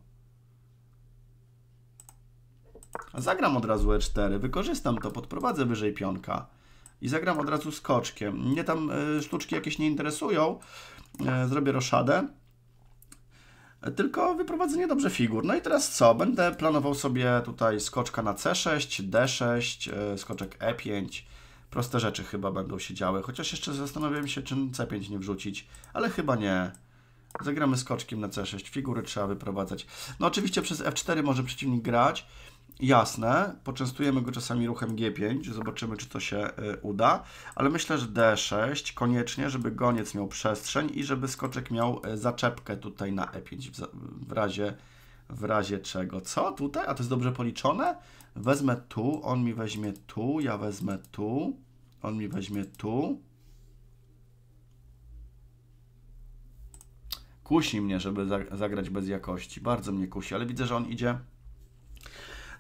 Zagram od razu E4, wykorzystam to, podprowadzę wyżej pionka. I zagram od razu skoczkiem. Mnie tam y, sztuczki jakieś nie interesują. E, zrobię roszadę e, tylko wyprowadzenie dobrze figur. No i teraz co? Będę planował sobie tutaj skoczka na C6, D6, skoczek E5, proste rzeczy chyba będą się działy. Chociaż jeszcze zastanawiam się, czy C5 nie wrzucić, ale chyba nie. Zagramy skoczkiem na C6, figury trzeba wyprowadzać. No oczywiście przez F4 może przeciwnik grać, jasne. Poczęstujemy go czasami ruchem G5, zobaczymy czy to się y, uda, ale myślę, że D6 koniecznie, żeby goniec miał przestrzeń i żeby skoczek miał y, zaczepkę tutaj na E5 w, w razie w razie czego. Co tutaj? A to jest dobrze policzone? Wezmę tu, on mi weźmie tu, ja wezmę tu, on mi weźmie tu. Kusi mnie, żeby zagrać bez jakości. Bardzo mnie kusi, ale widzę, że on idzie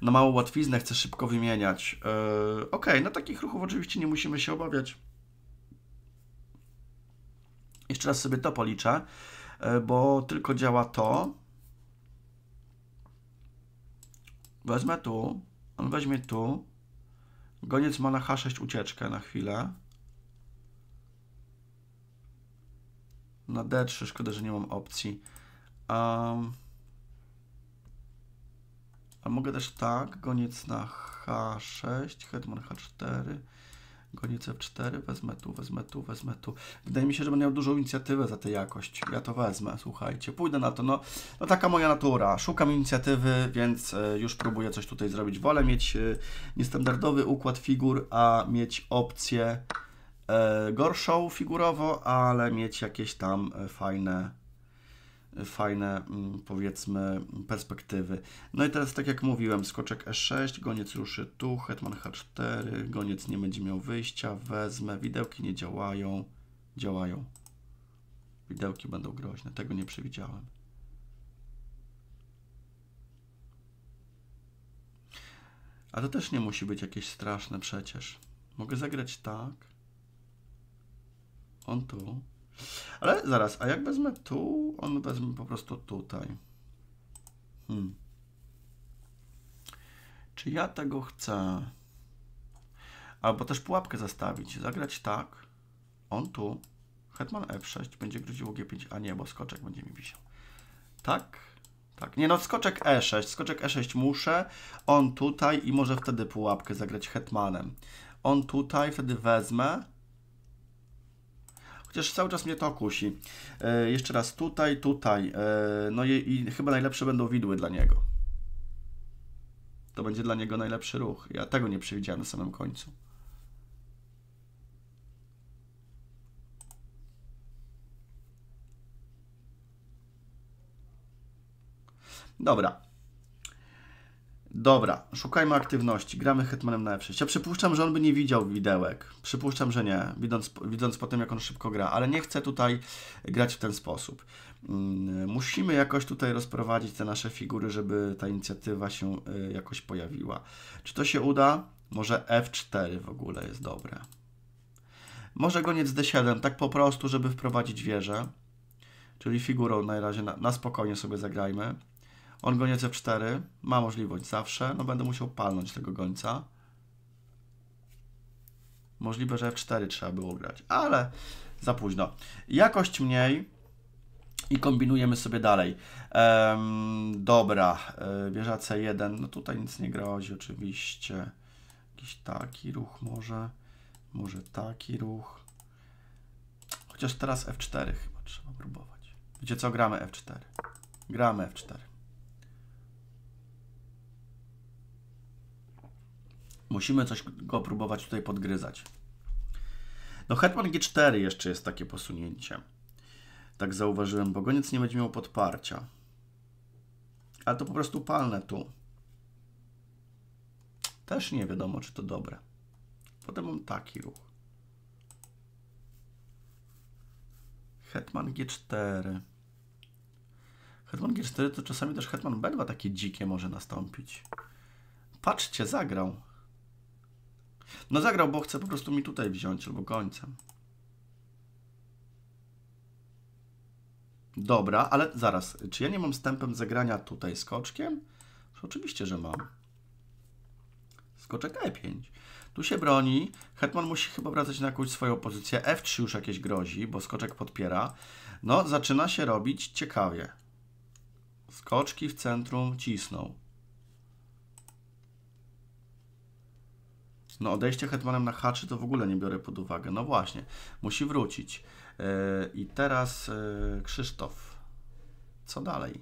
na małą łatwiznę, chce szybko wymieniać. Yy, e, ok, no takich ruchów oczywiście nie musimy się obawiać. Jeszcze raz sobie to policzę, e, bo tylko działa to. Wezmę tu. On weźmie tu. Goniec ma na H6 ucieczkę na chwilę. Na D3, szkoda, że nie mam opcji. Um, a mogę też tak, goniec na H6, hetman H4, Goni w 4 wezmę tu, wezmę tu, wezmę tu. Wydaje mi się, że będę miał dużą inicjatywę za tę jakość. Ja to wezmę, słuchajcie. Pójdę na to, no, no taka moja natura. Szukam inicjatywy, więc e, już próbuję coś tutaj zrobić. Wolę mieć e, niestandardowy układ figur, a mieć opcję e, gorszą figurowo, ale mieć jakieś tam fajne fajne, mm, powiedzmy, perspektywy. No i teraz, tak jak mówiłem, skoczek E6, goniec ruszy tu, hetman H4, goniec nie będzie miał wyjścia, wezmę, widełki nie działają, działają. Widełki będą groźne, tego nie przewidziałem. A to też nie musi być jakieś straszne przecież. Mogę zagrać tak. On tu. Ale zaraz, a jak wezmę tu, on wezmę po prostu tutaj. Hmm. Czy ja tego chcę? Albo też pułapkę zastawić. Zagrać tak. On tu. Hetman F6 będzie groził G5, a nie, bo skoczek będzie mi wisiał. Tak? Tak. Nie no, skoczek E6. Skoczek E6 muszę. On tutaj i może wtedy pułapkę zagrać hetmanem. On tutaj, wtedy wezmę. Chociaż cały czas mnie to kusi. E, jeszcze raz tutaj, tutaj. E, no i, i, chyba najlepsze będą widły dla niego. To będzie dla niego najlepszy ruch. Ja tego nie przewidziałem na samym końcu. Dobra. Dobra, szukajmy aktywności. Gramy Hetmanem na F6. Ja przypuszczam, że on by nie widział widełek. Przypuszczam, że nie, widząc, widząc po tym, jak on szybko gra, ale nie chcę tutaj grać w ten sposób. Mm, musimy jakoś tutaj rozprowadzić te nasze figury, żeby ta inicjatywa się y, jakoś pojawiła. Czy to się uda? Może F4 w ogóle jest dobre. Może goniec D7, tak po prostu, żeby wprowadzić wieżę. Czyli figurą na razie na, na spokojnie sobie zagrajmy. On goniec f 4 ma możliwość zawsze, no będę musiał palnąć tego gońca. Możliwe, że f4 trzeba było grać, ale za późno. Jakość mniej i kombinujemy sobie dalej. Ehm, dobra, e, wieża c1, no tutaj nic nie grozi oczywiście. Jakiś taki ruch może, może taki ruch. Chociaż teraz f4 chyba trzeba próbować. Wiecie co, gramy f4. Gramy f4. Musimy coś go próbować tutaj podgryzać. No hetman g4 jeszcze jest takie posunięcie. Tak zauważyłem, bo goniec nie będzie miał podparcia. Ale to po prostu palne tu. Też nie wiadomo, czy to dobre. Potem mam taki ruch. Hetman G4. Hetman G4 to czasami też Hetman B2 takie dzikie może nastąpić. Patrzcie, zagrał. No zagrał, bo chce po prostu mi tutaj wziąć albo końcem. Dobra, ale zaraz, czy ja nie mam stępem zagrania tutaj skoczkiem? Oczywiście, że mam. Skoczek E5. Tu się broni. Hetman musi chyba wracać na jakąś swoją pozycję. F3 już jakieś grozi, bo skoczek podpiera. No, zaczyna się robić ciekawie. Skoczki w centrum cisną. No odejście hetmanem na H3 to w ogóle nie biorę pod uwagę. No właśnie, musi wrócić. Yy, I teraz yy, Krzysztof, co dalej?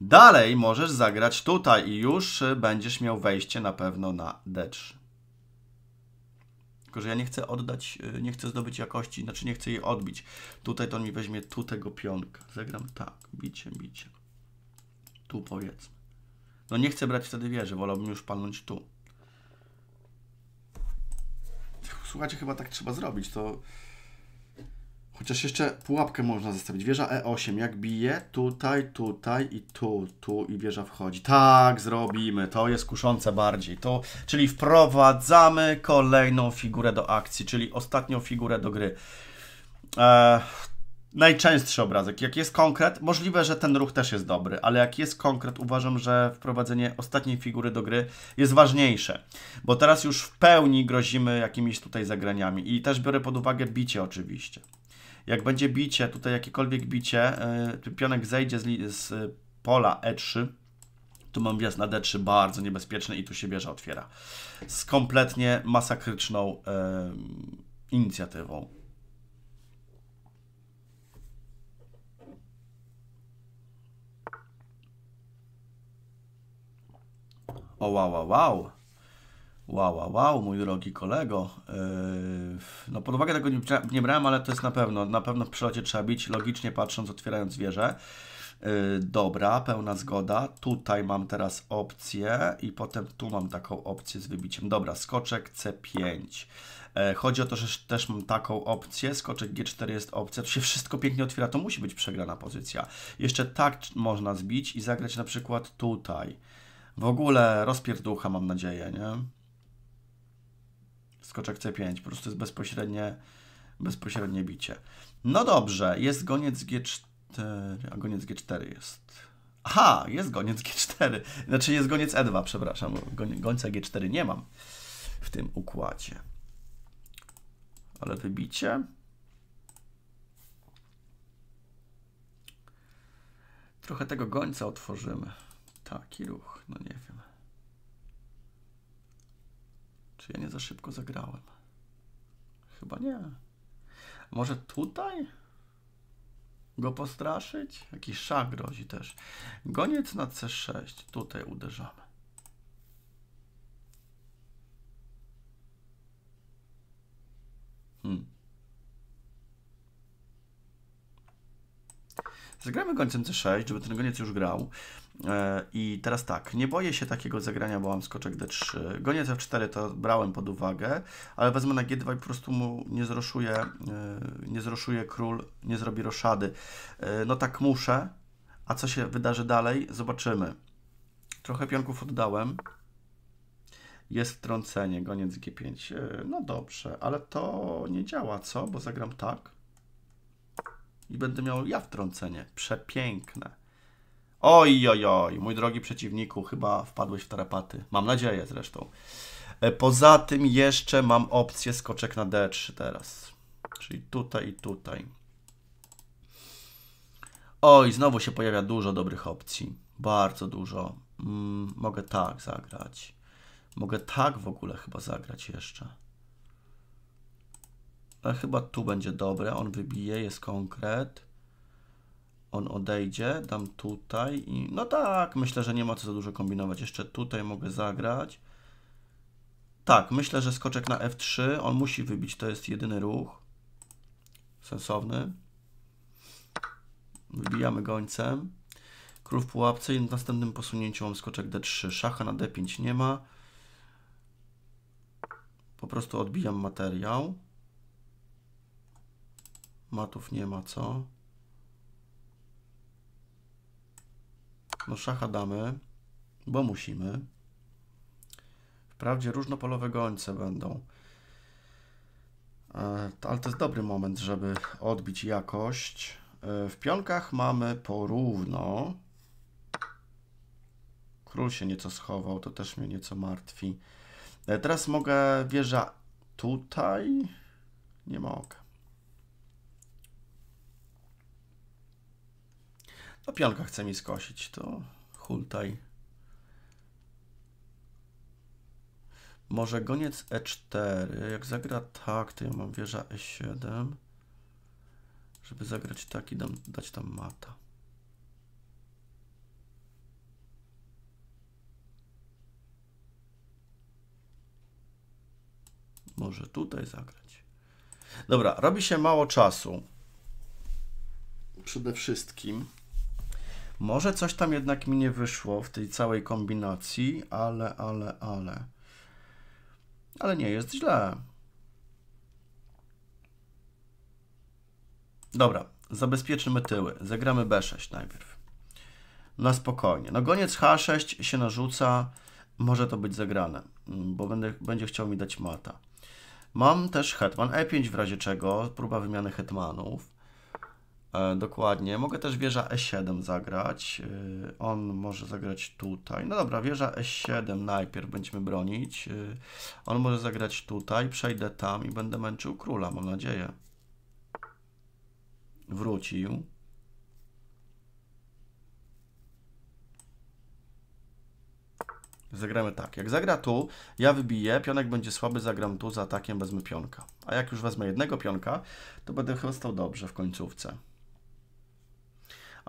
Dalej możesz zagrać tutaj i już e, będziesz miał wejście na pewno na D3. Tylko, że ja nie chcę oddać, nie chcę zdobyć jakości, znaczy nie chcę jej odbić. Tutaj to on mi weźmie tu tego pionka. Zagram tak, bicie, bicie. Tu powiedzmy. No nie chcę brać wtedy wieży, wolałbym już palnąć tu słuchajcie, chyba tak trzeba zrobić, to... Chociaż jeszcze pułapkę można zostawić. Wieża E8, jak bije tutaj, tutaj i tu, tu i wieża wchodzi. Tak, zrobimy. To jest kuszące bardziej. To, czyli wprowadzamy kolejną figurę do akcji, czyli ostatnią figurę do gry. Eee, najczęstszy obrazek. Jak jest konkret, możliwe, że ten ruch też jest dobry, ale jak jest konkret, uważam, że wprowadzenie ostatniej figury do gry jest ważniejsze, bo teraz już w pełni grozimy jakimiś tutaj zagraniami i też biorę pod uwagę bicie oczywiście. Jak będzie bicie, tutaj jakiekolwiek bicie, yy, pionek zejdzie z, z pola E3, tu mam wjazd na D3 e bardzo niebezpieczny i tu się bierze otwiera. Z kompletnie masakryczną yy, inicjatywą. O, wow, wow, wow. Wow, wow, wow, mój drogi kolego. Yy, no pod uwagę tego nie, nie brałem, ale to jest na pewno. Na pewno w przelocie trzeba bić, logicznie patrząc, otwierając wieżę. Yy, dobra, pełna zgoda. Tutaj mam teraz opcję i potem tu mam taką opcję z wybiciem. Dobra, skoczek C5. Yy, chodzi o to, że też mam taką opcję. Skoczek G4 jest opcja. Tu się wszystko pięknie otwiera. To musi być przegrana pozycja. Jeszcze tak można zbić i zagrać na przykład tutaj w ogóle rozpierducha, mam nadzieję, nie? Skoczek C5, po prostu jest bezpośrednie, bezpośrednie bicie. No dobrze, jest goniec G4, a goniec G4 jest... Aha, jest goniec G4, znaczy jest goniec E2, przepraszam, gońca G4 nie mam w tym układzie. Ale wybicie... Trochę tego gońca otworzymy taki ruch, no nie wiem. Czy ja nie za szybko zagrałem? Chyba nie. Może tutaj? Go postraszyć? Jakiś szach grozi też. Goniec na C6. Tutaj uderzamy. Zagramy gońcem c6, żeby ten goniec już grał. E, I teraz tak, nie boję się takiego zagrania, bo mam skoczek d3. Goniec f4 to brałem pod uwagę, ale wezmę na g2 i po prostu mu nie zroszuje, nie zroszuje król, nie zrobi roszady. E, no tak muszę, a co się wydarzy dalej, zobaczymy. Trochę pionków oddałem. Jest wtrącenie, goniec g5. E, no dobrze, ale to nie działa, co? Bo zagram tak. I będę miał ja wtrącenie. Przepiękne. Oj, oj, oj, mój drogi przeciwniku, chyba wpadłeś w tarapaty. Mam nadzieję zresztą. E, poza tym jeszcze mam opcję skoczek na D3 teraz. Czyli tutaj i tutaj. Oj, znowu się pojawia dużo dobrych opcji. Bardzo dużo. Mm, mogę tak zagrać. Mogę tak w ogóle chyba zagrać jeszcze. A e, chyba tu będzie dobre. On wybije, jest konkret. On odejdzie, dam tutaj i... No tak, myślę, że nie ma co za dużo kombinować. Jeszcze tutaj mogę zagrać. Tak, myślę, że skoczek na F3. On musi wybić, to jest jedyny ruch. Sensowny. Wybijamy gońcem. Król w pułapce i w następnym posunięciu mam skoczek D3. Szacha na D5 nie ma. Po prostu odbijam materiał. Matów nie ma, co? No szacha damy, bo musimy. Wprawdzie różnopolowe gońce będą. E, ale to jest dobry moment, żeby odbić jakość. E, w pionkach mamy porówno. Król się nieco schował, to też mnie nieco martwi. E, teraz mogę wieża tutaj. Nie ma Papionka chce mi skosić, to hultaj. Może goniec e4. Jak zagra tak, to ja mam wieża e7. Żeby zagrać tak i dam, dać tam mata. Może tutaj zagrać. Dobra, robi się mało czasu. Przede wszystkim. Może coś tam jednak mi nie wyszło w tej całej kombinacji, ale, ale, ale. Ale nie jest źle. Dobra, zabezpieczymy tyły. Zagramy B6 najpierw. Na spokojnie. No goniec H6 się narzuca. Może to być zagrane, bo będę, będzie chciał mi dać mata. Mam też hetman E5 w razie czego. Próba wymiany hetmanów. E, dokładnie. Mogę też wieża E7 zagrać. E, on może zagrać tutaj. No dobra, wieża E7 najpierw będziemy bronić. E, on może zagrać tutaj. Przejdę tam i będę męczył króla, mam nadzieję. Wrócił. Zagramy tak. Jak zagra tu, ja wybiję, pionek będzie słaby, zagram tu, za atakiem wezmę pionka. A jak już wezmę jednego pionka, to będę chyba stał dobrze w końcówce.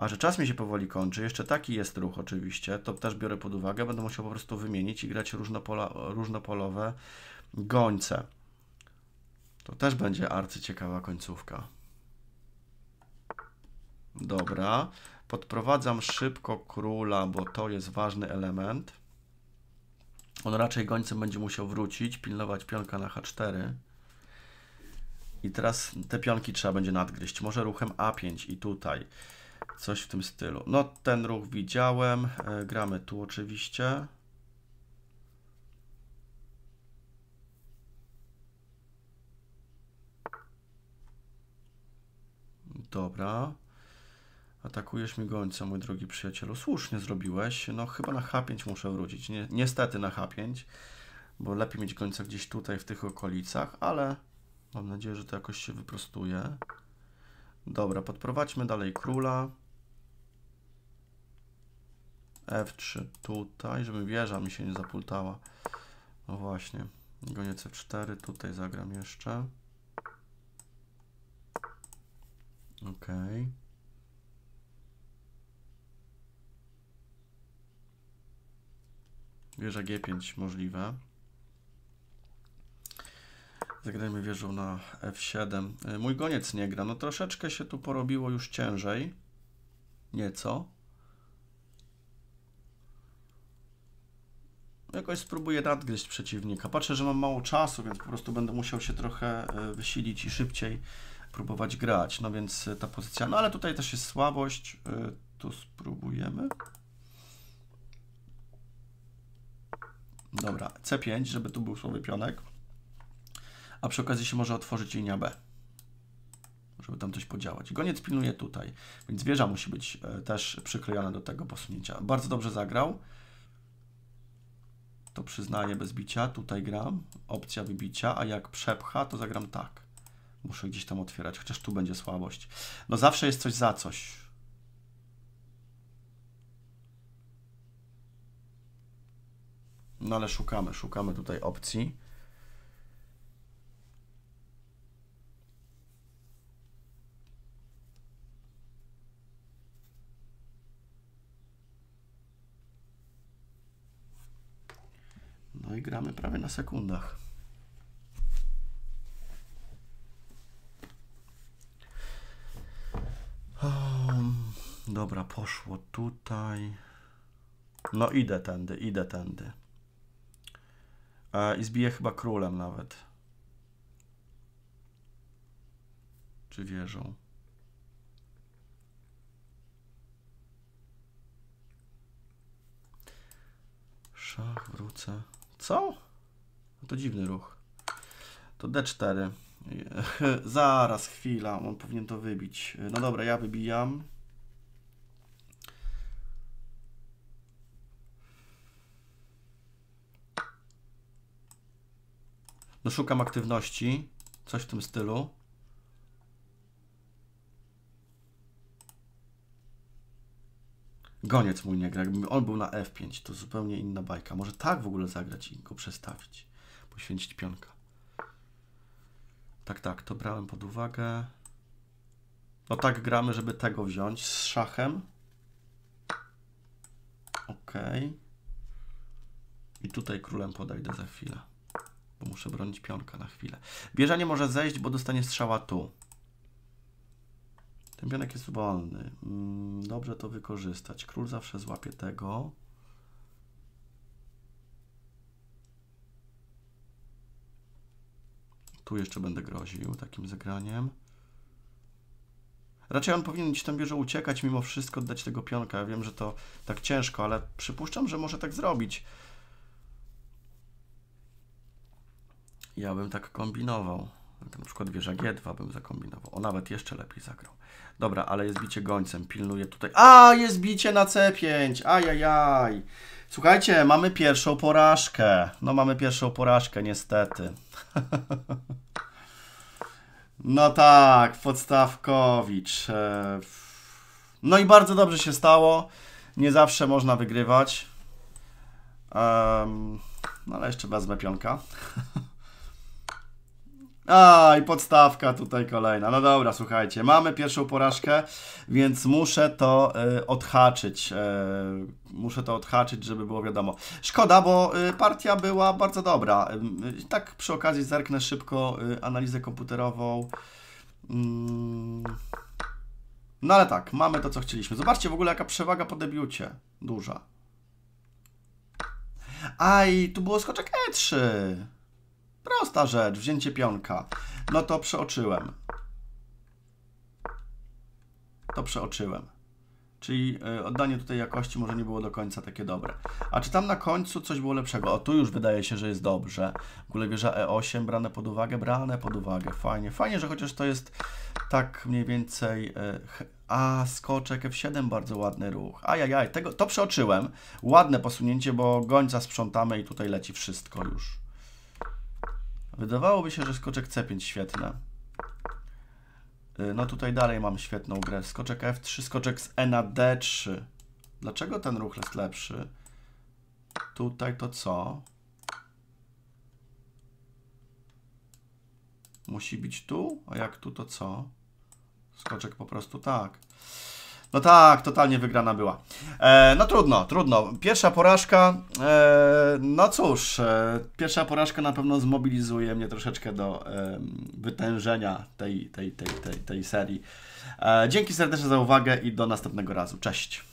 A że czas mi się powoli kończy, jeszcze taki jest ruch oczywiście, to też biorę pod uwagę, będę musiał po prostu wymienić i grać różnopolowe gońce. To też będzie arcyciekawa końcówka. Dobra, podprowadzam szybko króla, bo to jest ważny element. On raczej gońcem będzie musiał wrócić, pilnować pionka na h4. I teraz te pionki trzeba będzie nadgryźć. Może ruchem a5 i tutaj. Coś w tym stylu. No ten ruch widziałem. E, gramy tu oczywiście. Dobra. Atakujesz mi gońca, mój drogi przyjacielu. Słusznie zrobiłeś. No chyba na H5 muszę wrócić. niestety na H5, bo lepiej mieć gońca gdzieś tutaj, w tych okolicach, ale mam nadzieję, że to jakoś się wyprostuje. Dobra, podprowadźmy dalej króla. F3 tutaj, żeby wieża mi się nie zapultała. No właśnie, Goniec f 4 tutaj zagram jeszcze. OK. Wieża G5 możliwe. Zagrajmy wieżą na f7. Mój goniec nie gra. No troszeczkę się tu porobiło już ciężej. Nieco. Jakoś spróbuję nadgryźć przeciwnika. Patrzę, że mam mało czasu, więc po prostu będę musiał się trochę e, wysilić i szybciej próbować grać. No więc e, ta pozycja... No ale tutaj też jest słabość. E, tu spróbujemy. Dobra, C5, żeby tu był słowy pionek a przy okazji się może otworzyć linia B, żeby tam coś podziałać. Goniec pilnuje tutaj, więc wieża musi być e, też przyklejona do tego posunięcia. Bardzo dobrze zagrał. To przyznaję bez bicia. Tutaj gram. Opcja wybicia, a jak przepcha, to zagram tak. Muszę gdzieś tam otwierać, chociaż tu będzie słabość. No zawsze jest coś za coś. No ale szukamy, szukamy tutaj opcji. No i gramy prawie na sekundach. dobra, poszło tutaj. No idę tędy, idę tędy. E, I zbiję chyba królem nawet. Czy wierzą? Szach, wrócę. Co? No to dziwny ruch. To D4. Zaraz, chwila, on powinien to wybić. No dobra, ja wybijam. No szukam aktywności, coś w tym stylu. Goniec mój nie gra. Jakby on był na F5, to zupełnie inna bajka. Może tak w ogóle zagrać i go przestawić. Poświęcić pionka. Tak, tak, to brałem pod uwagę. No tak gramy, żeby tego wziąć z szachem. Ok. I tutaj królem podejdę za chwilę. Bo muszę bronić pionka na chwilę. nie może zejść, bo dostanie strzała tu. Ten pionek jest wolny. Mm, dobrze to wykorzystać. Król zawsze złapie tego. Tu jeszcze będę groził takim zagraniem. Raczej on powinien ci tam bierze uciekać, mimo wszystko oddać tego pionka. Ja wiem, że to tak ciężko, ale przypuszczam, że może tak zrobić. Ja bym tak kombinował na przykład wieża G2 bym zakombinował. O, nawet jeszcze lepiej zagrał. Dobra, ale jest bicie gońcem, pilnuję tutaj. A, jest bicie na C5, ajajaj. Słuchajcie, mamy pierwszą porażkę. No, mamy pierwszą porażkę, niestety. no tak, podstawkowicz. E, no i bardzo dobrze się stało. Nie zawsze można wygrywać. no ale jeszcze wezmę pionka. A, i podstawka tutaj kolejna. No dobra, słuchajcie, mamy pierwszą porażkę, więc muszę to y, odhaczyć. Y, muszę to odhaczyć, żeby było wiadomo. Szkoda, bo y, partia była bardzo dobra. Y, tak przy okazji zerknę szybko y, analizę komputerową. Mm. No ale tak, mamy to, co chcieliśmy. Zobaczcie w ogóle, jaka przewaga po debiucie. Duża. Aj, tu było skoczek E3. Prosta rzecz, wzięcie pionka. No to przeoczyłem. To przeoczyłem. Czyli y, oddanie tutaj jakości może nie było do końca takie dobre. A czy tam na końcu coś było lepszego? O, tu już wydaje się, że jest dobrze. W ogóle wieża E8 brane pod uwagę, brane pod uwagę. Fajnie, fajnie, że chociaż to jest tak mniej więcej... Y, a, skoczek F7, bardzo ładny ruch. Ajajaj, tego, to przeoczyłem. Ładne posunięcie, bo gońca sprzątamy i tutaj leci wszystko już. Wydawałoby się, że skoczek C5 świetne. Y, no tutaj dalej mam świetną grę. Skoczek F3, skoczek z E na D3. Dlaczego ten ruch jest lepszy? Tutaj to co? Musi być tu? A jak tu to co? Skoczek po prostu tak. No tak, totalnie wygrana była. E, no trudno, trudno. Pierwsza porażka, e, no cóż, e, pierwsza porażka na pewno zmobilizuje mnie troszeczkę do wytężenia tej, tej, tej, tej, tej serii. E, dzięki serdecznie za uwagę i do następnego razu. Cześć.